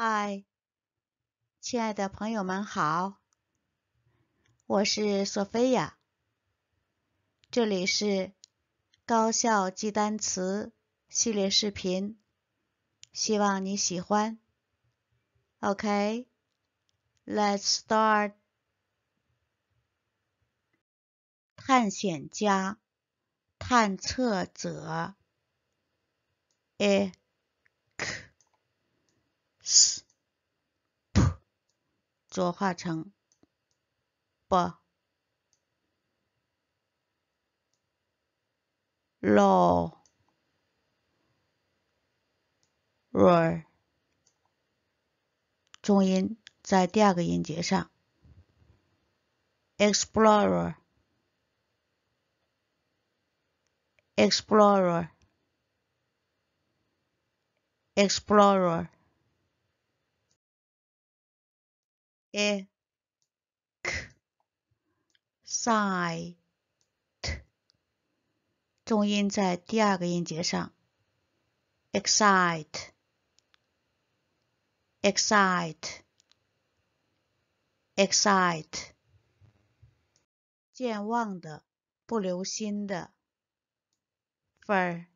嗨，亲爱的朋友们好，我是索菲亚，这里是高效记单词系列视频，希望你喜欢。OK，Let's start。探险家、探测者，A s，p，浊化成 b，l，r，重音在第二个音节上。explorer，explorer，explorer。excite，重音在第二个音节上。excite，excite，excite，健忘的，不留心的。forgetful，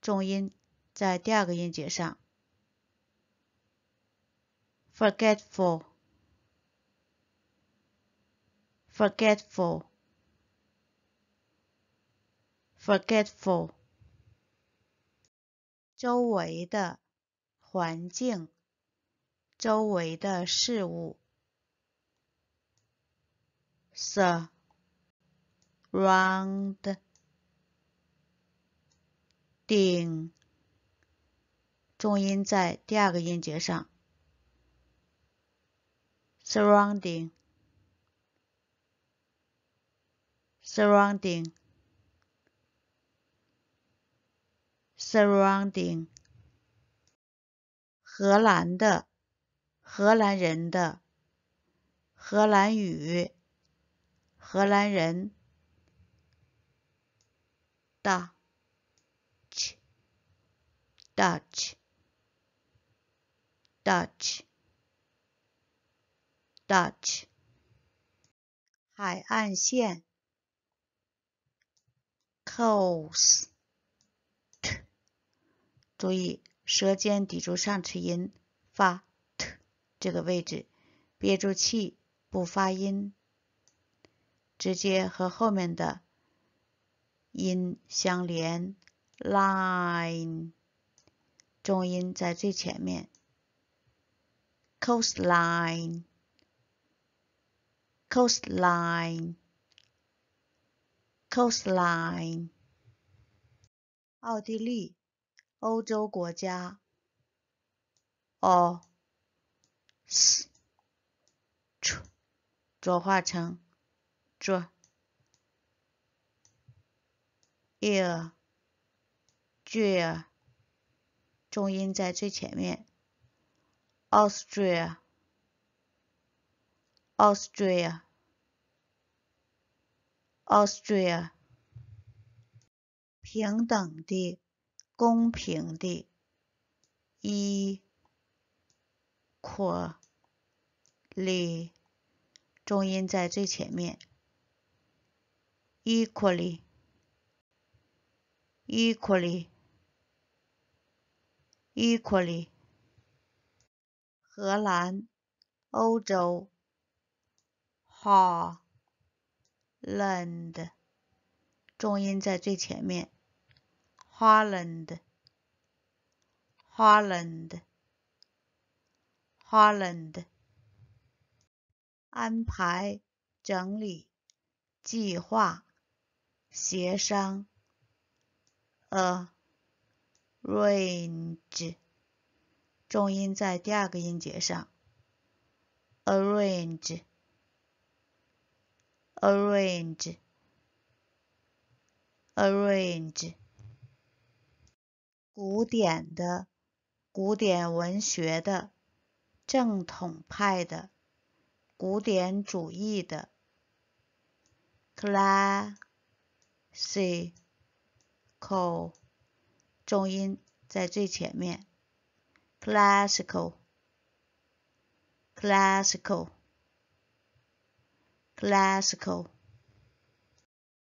重音在第二个音节上。forgetful, forgetful, forgetful，周围的环境，周围的事物，surrounding，重音在第二个音节上。surrounding surrounding surrounding 荷兰的荷兰人的荷兰语荷兰人，Dutch Dutch Dutch Dutch 海岸线 coast，注意舌尖抵住上齿龈发 t 这个位置，憋住气不发音，直接和后面的音相连。line 重音在最前面，coastline。coastline coastline 奥地利，欧洲国家。o s ch 浊化成 zh 重音在最前面。Austria。Austria，Austria，平等的，公平的，equally，重音在最前面，equally，equally，equally，荷兰，欧洲。Holland，重音在最前面。Holland，Holland，Holland，安排、整理、计划、协商。Arrange，重音在第二个音节上。Arrange。Arrange, arrange，古典的，古典文学的，正统派的，古典主义的，classical，重音在最前面，classical, classical。Classical，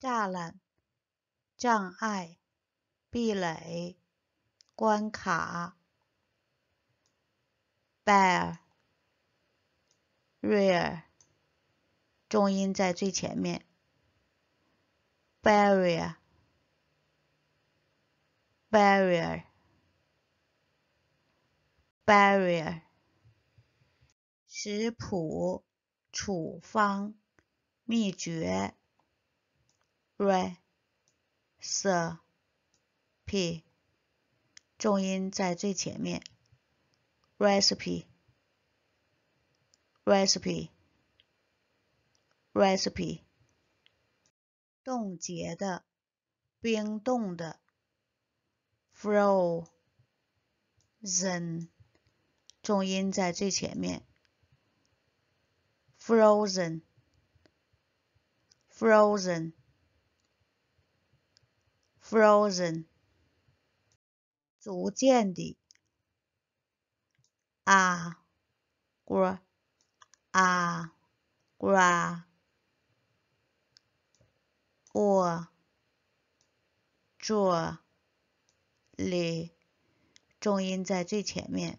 栅栏、障碍、壁垒、关卡、b e a r r e e r 重音在最前面。Barrier，barrier，barrier，食谱、处方。秘诀 recipe，重音在最前面。recipe recipe recipe，冻结的冰冻的 frozen，重音在最前面。frozen frozen，frozen，逐渐地啊，gra，啊，gra，ly，重音在最前面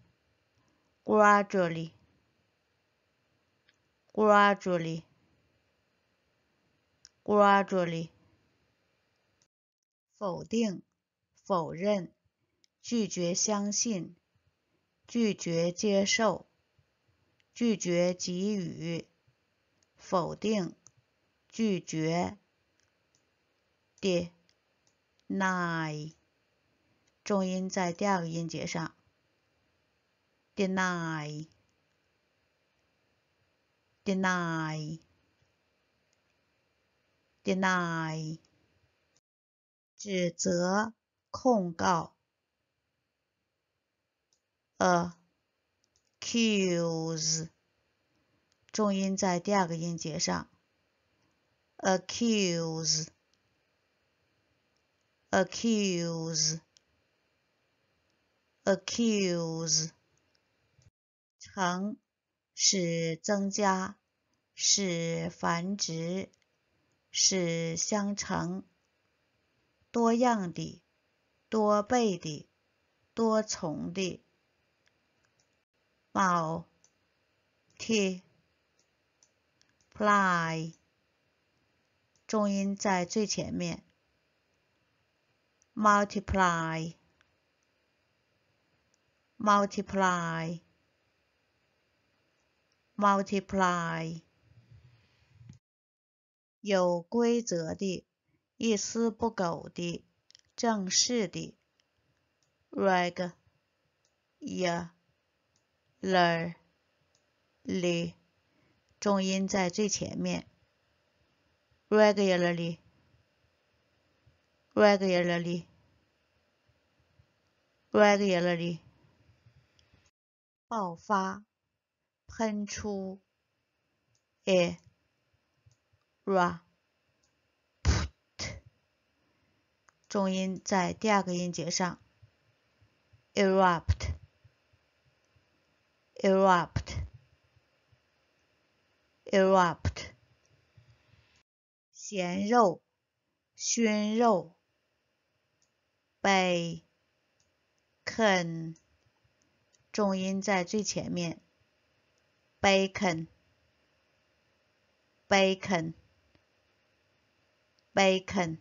，gradually，gradually。gradually，否定、否认、拒绝相信、拒绝接受、拒绝给予、否定、拒绝，deny，重音在第二个音节上，deny，deny。deny，指责、控告，accuse，重音在第二个音节上，accuse，accuse，accuse，成，使增加，使繁殖。是相乘，多样的、多倍的、多重的。multiply，重音在最前面。multiply，multiply，multiply。有规则的，一丝不苟的，正式的，regularly，重音在最前面，regularly，regularly，regularly，爆发，喷出，诶。r a p t 重音在第二个音节上。erupt，erupt，erupt。咸肉、熏肉、bacon，重音在最前面。bacon，bacon。Bacon，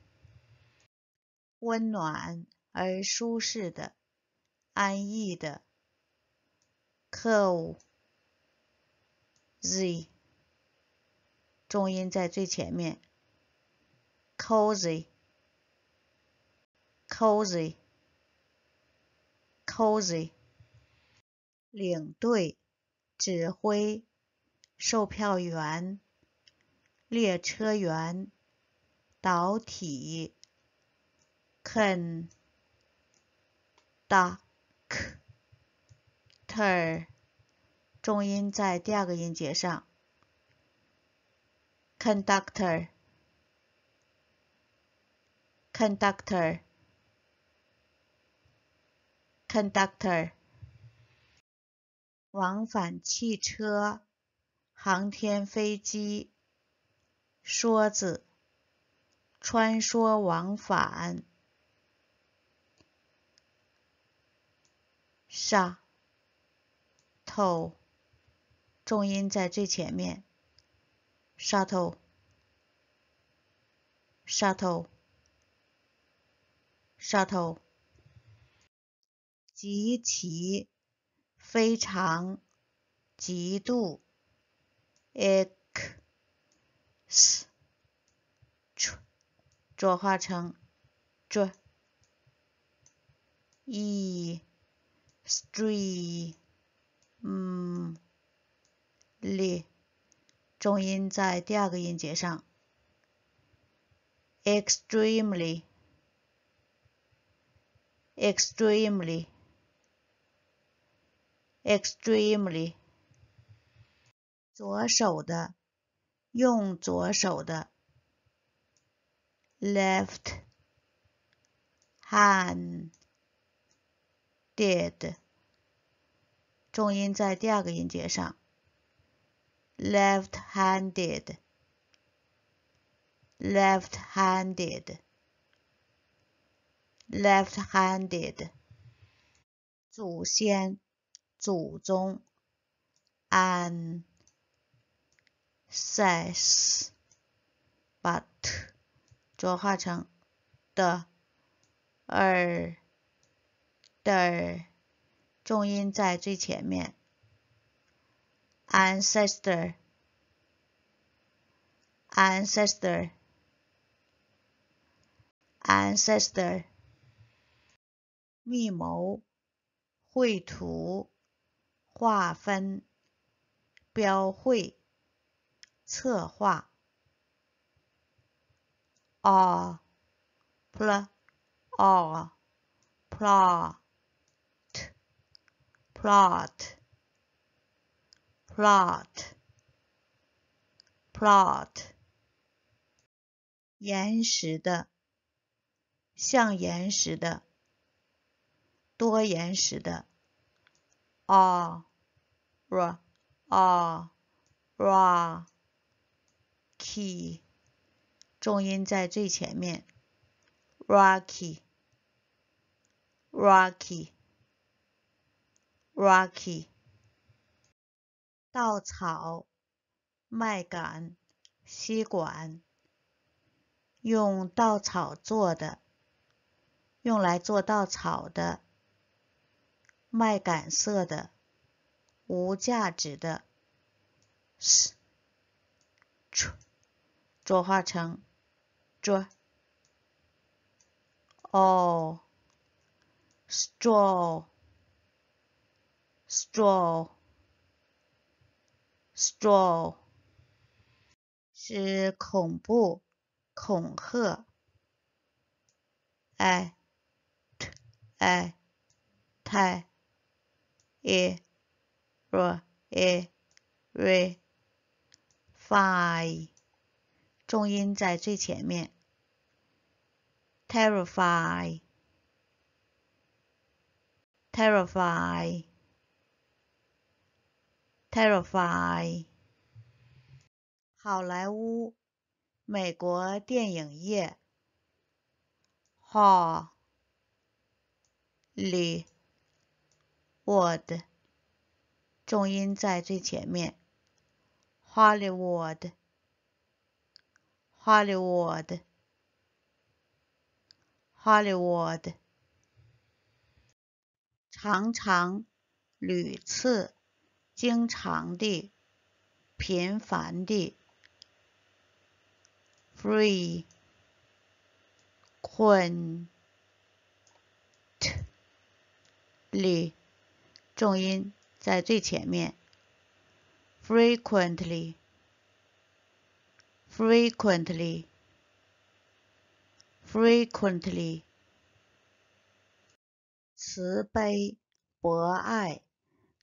温暖而舒适的、安逸的，cozy，重音在最前面，cozy，cozy，cozy，领队、指挥、售票员、列车员。导体，conductor，重音在第二个音节上。conductor，conductor，conductor，往返汽车、航天飞机、梭子。穿梭往返。沙透，重音在最前面。沙透，沙透，沙透，极其，非常，极度。e x 转化成 extremely，重音在第二个音节上。extremely，extremely，extremely。左手的，用左手的。left hand did 重音在第二个音节上。left-handed, left-handed, left but 说话成的而的重音在最前面。ancestor，ancestor，ancestor，密谋、绘图、划分、标绘、策划。plot plot plot plot plot，岩石的，像岩石的，多岩石的。ra ra ra ra key。重音在最前面。Rocky，Rocky，Rocky。稻草、麦秆、吸管，用稻草做的，用来做稻草的。麦秆色的，无价值的。嘶，出，转化成。straw，哦，straw，straw，straw 是恐怖、恐吓。i t i t a r e r e f i，重音在最前面。terrify terrify terrify 好莱坞美国电影业 Hollywood 重音在最前面 Hollywood Hollywood Hollywood 常常、屡次、经常地、频繁地，frequently，重音在最前面，frequently，frequently。frequently，慈悲、博爱、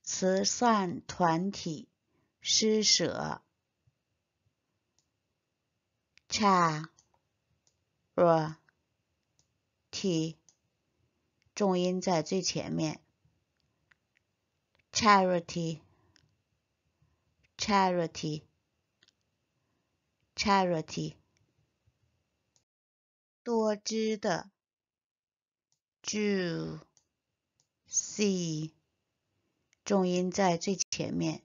慈善团体、施舍。charity，重音在最前面。charity，charity，charity。多汁的 juicy，重音在最前面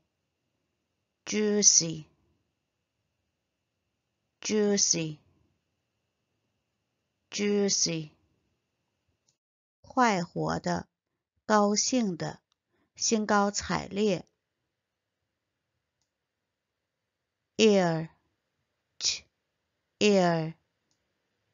，juicy，juicy，juicy。快活的，高兴的，兴高采烈。ear，ear。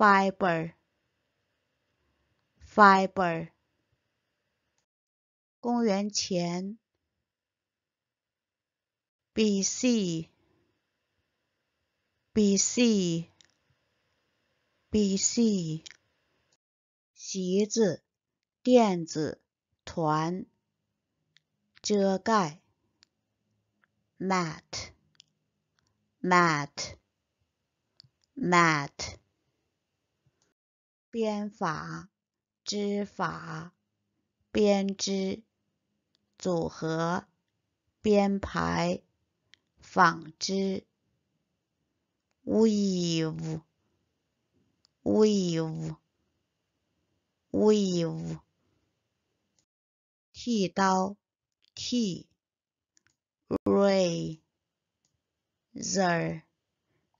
fiber，fiber，公元前，B.C.，B.C.，B.C.，席子、垫子、团、遮盖、mat，mat，mat。编法、织法、编织、组合、编排、纺织。wave，wave，wave e。剃刀，剃。razor，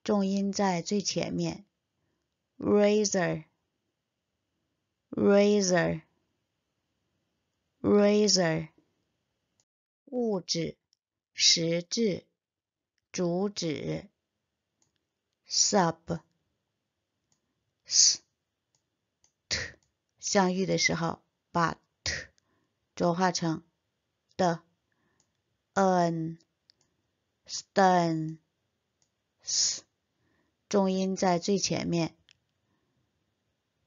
重音在最前面。razor。razor，razor，物质、实质、主旨。sub，st，相遇的时候把 t 浊化成的 a n s t o n e 重音在最前面。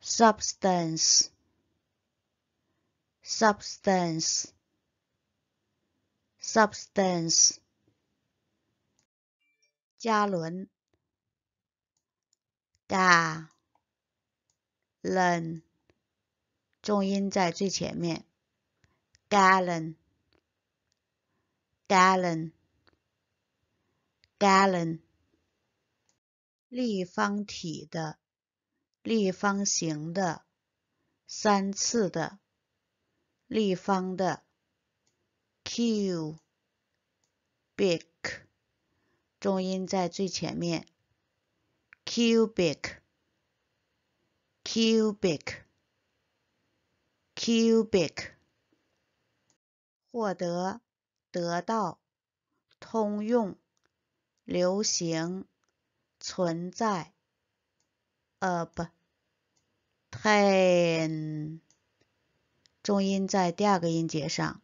substance，substance，substance，加仑 g a l l n 重音在最前面，gallon，gallon，gallon，立方体的。立方形的，三次的，立方的，cubic，重音在最前面，cubic，cubic，cubic，获得，得到，通用，流行，存在。obtain，重音在第二个音节上。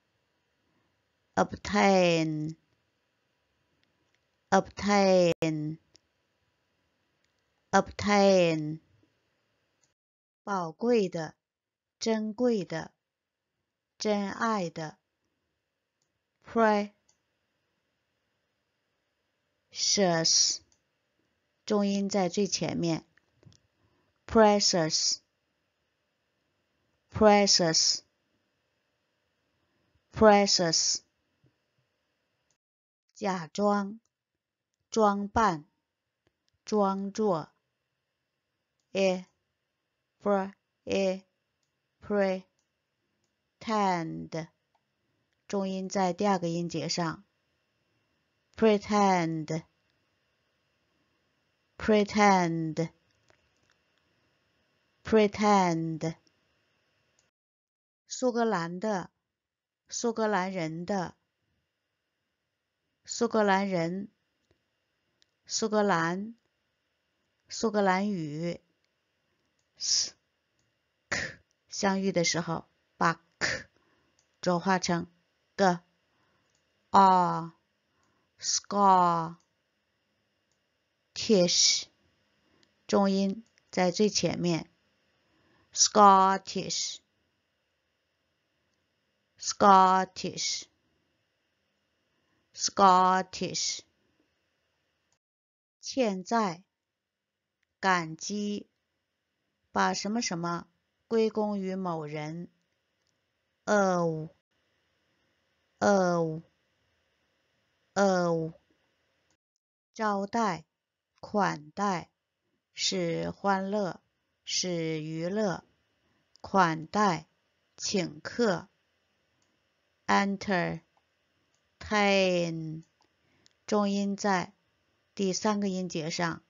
obtain，obtain，obtain，宝贵的、珍贵的、珍爱的。precious，重音在最前面。precious, precious, precious，假装、装扮、装作，e pre Pretend, pretend. pretend，苏格兰的，苏格兰人的，苏格兰人，苏格兰，苏格兰语，s k 相遇的时候，把 k 转化成个，啊 s c o e t i s h 重音在最前面。Scottish, Scottish, Scottish，欠债，感激，把什么什么归功于某人。Of, of, of，招待，款待，使欢乐。是娱乐、款待、请客。entertain，重音在第三个音节上。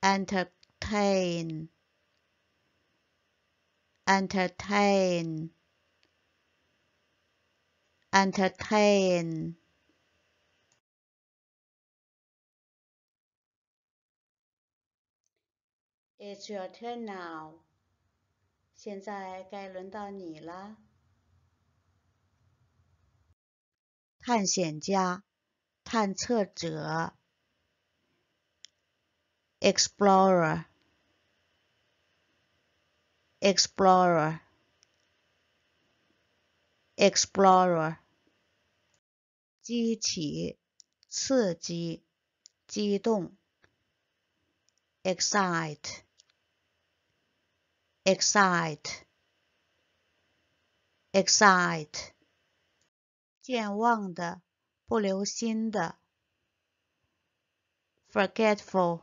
entertain，entertain，entertain。It's your turn now. 现在该轮到你了。探险家、探测者、explorer、explorer、explorer。激起、刺激、激动、excite。excite, excite，健忘的，不留心的，forgetful,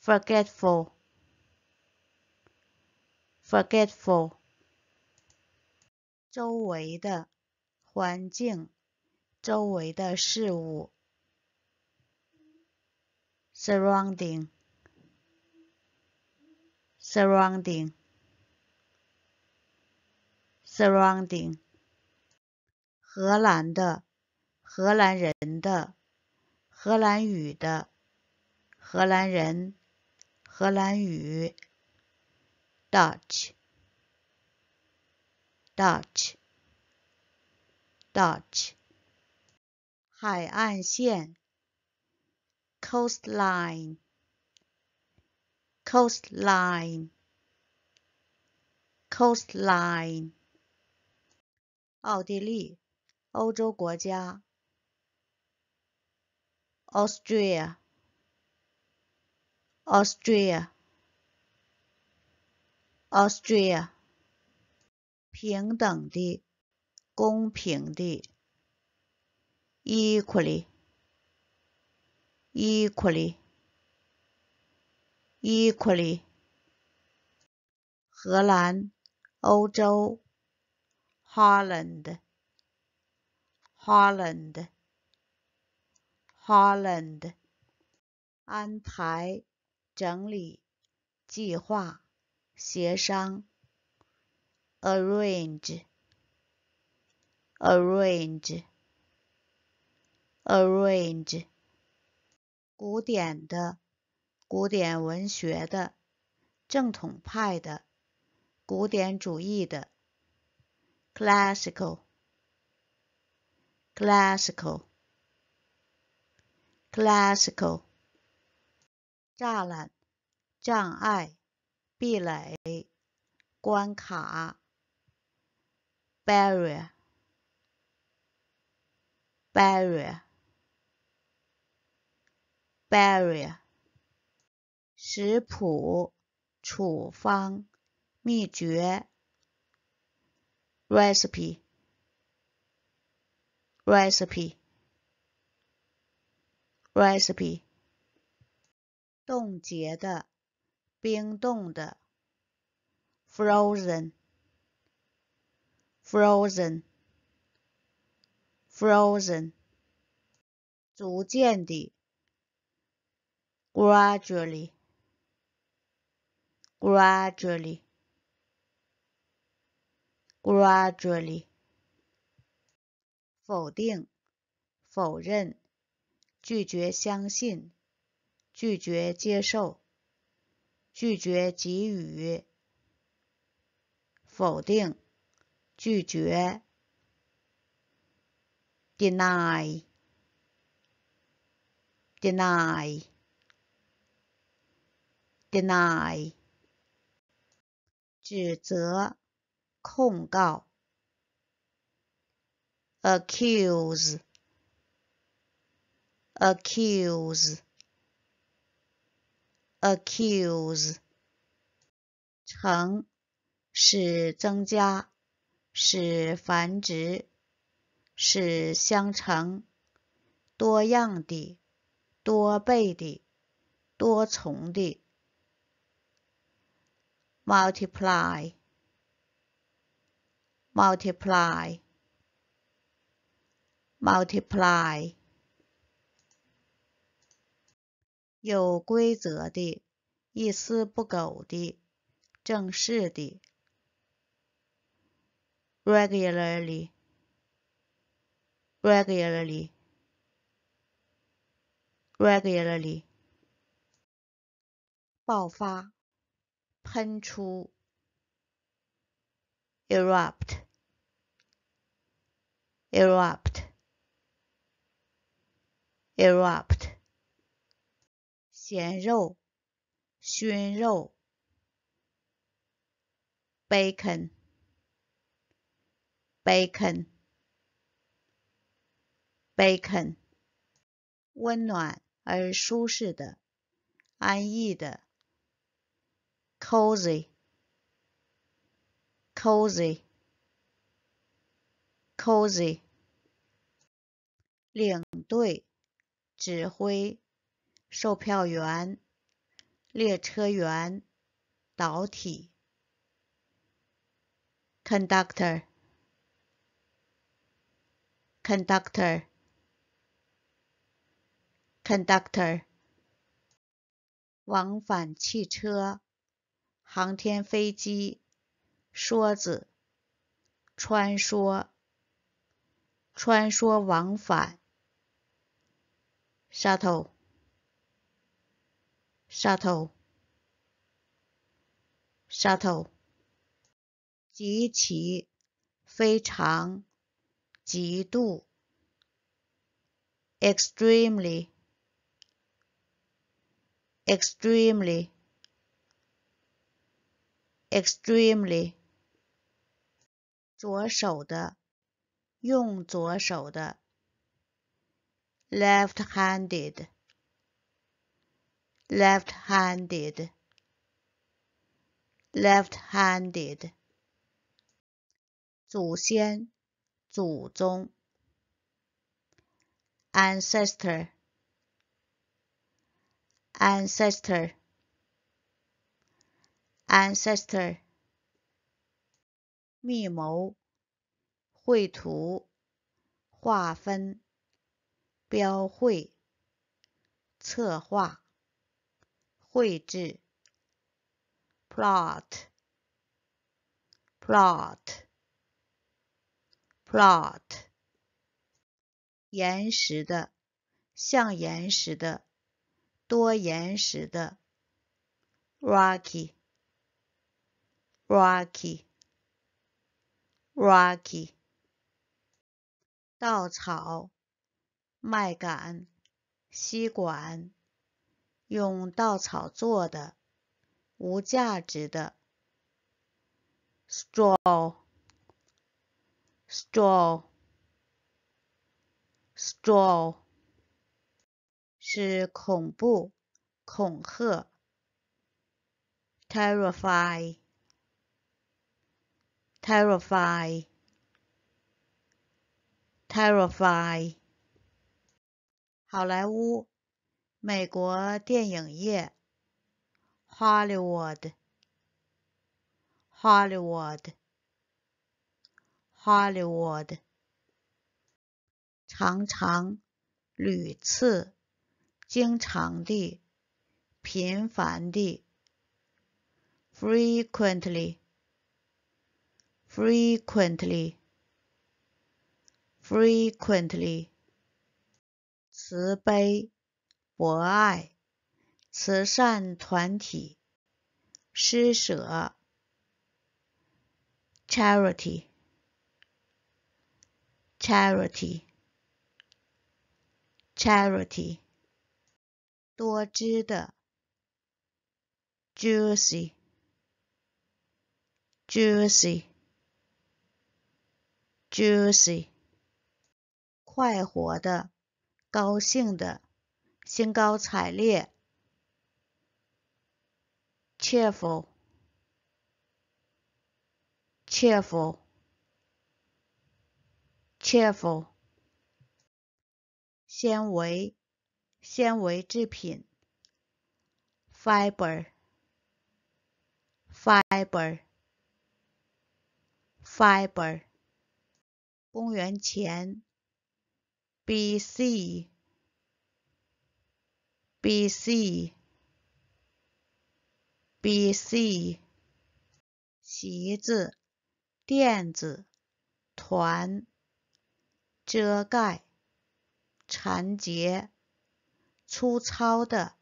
forgetful, forgetful, forgetful. Surrounding surrounding surrounding 荷兰的荷兰人的荷兰语的荷兰人荷兰语 Dutch Dutch Dutch 海岸线 coastline coastline，coastline，奥地利，欧洲国家，Austria，Austria，Austria，平等的，公平的，equal，equal l y。l y Equally, Holland, Holland, Arrange, arrange. arrange，古典的古典文学的正统派的古典主义的，classical，classical，classical，栅栏、障碍、壁垒、关卡、barrier，barrier，barrier。食谱、处方、秘诀。recipe，recipe，recipe。冻结的、冰冻的。frozen，frozen，frozen。逐渐的。gradually。gradually, gradually，否定、否认、拒绝相信、拒绝接受、拒绝给予、否定、拒绝，deny, deny, deny。指责、控告、accuse、accuse、accuse，成、使增加、使繁殖、使相乘、多样的、多倍的、多重的。multiply, multiply, multiply，有规则的，一丝不苟的，正式的，regularly, regularly, regularly，爆发。喷出，erupt，erupt，erupt，咸肉，熏肉，bacon，bacon，bacon，温暖而舒适的，安逸的。cozy cozy cozy 领队，指挥，售票员，列车员，导体，conductor, conductor conductor conductor 往返汽车航天飞机，梭子，穿梭，穿梭往返 s h u t t l e s t t l s t t l 极其，非常，极度，extremely，extremely。extremely 左手的用左手的 left left left-handed，祖先、祖宗，ancestor, Left-handed. Ancestor. ancestor ancestor，密谋，绘图，划分，标绘，策划，绘制，plot，plot，plot，岩石的，像岩石的，多岩石的，rocky。Rocky, Rocky，稻草、麦秆、吸管，用稻草做的，无价值的。Straw, straw, straw，是恐怖、恐吓、terrify。terrify terrify 好莱坞，美国电影业，Hollywood Hollywood Hollywood Hollywood. frequently, frequently frequently frequently 慈悲、博爱、慈善团体、施舍 charity charity charity 多汁的 juicy juicy Juicy，快活的，高兴的，兴高采烈。Cheerful，cheerful，cheerful。纤维，纤维制品。Fiber，fiber，fiber。公元前，B.C. B.C. B.C. 席子、垫子、团、遮盖、缠结、粗糙的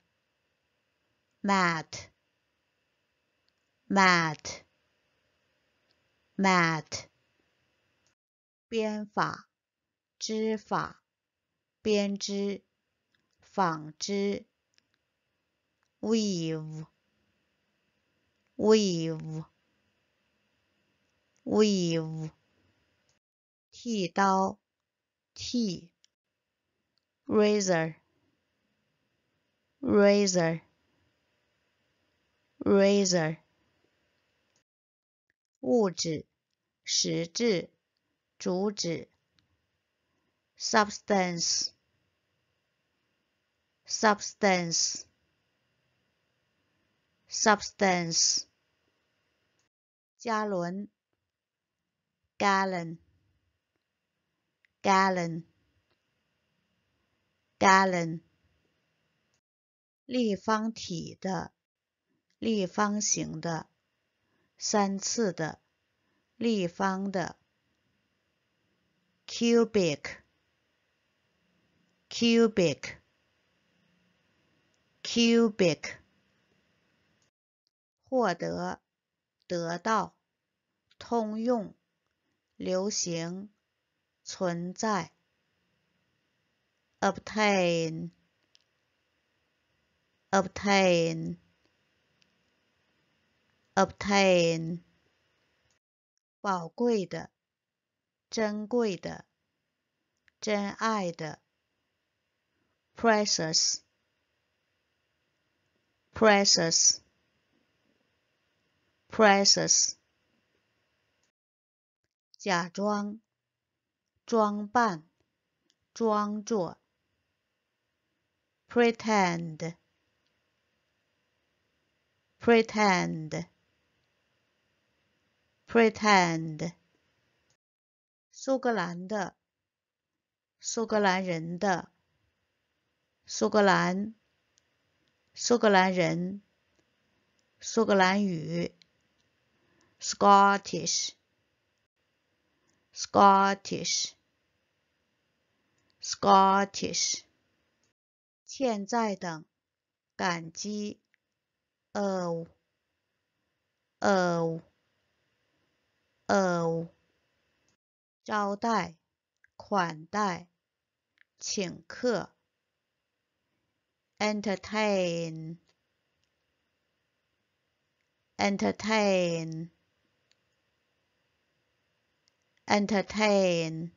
mat，mat，mat。编法、织法、编织、纺织、wave e、wave e、wave e、剃刀、剃、razor、razor、razor、物质、实质。主旨，substance，substance，substance，加仑，gallon，gallon，gallon，立方体的，立方形的，三次的，立方的。cubic cubic cubic 获得得到通用流行存在 obtain obtain obtain 宝贵的 precious. precious，假装、装扮、装作，pretend, pretend, pretend，苏格兰的，苏格兰人的，苏格兰，苏格兰人，苏格兰语，Scottish，Scottish，Scottish，欠债等，感激 o h o h o h entertain, entertain.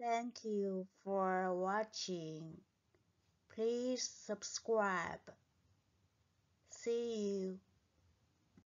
Thank you for watching. Please subscribe. See you.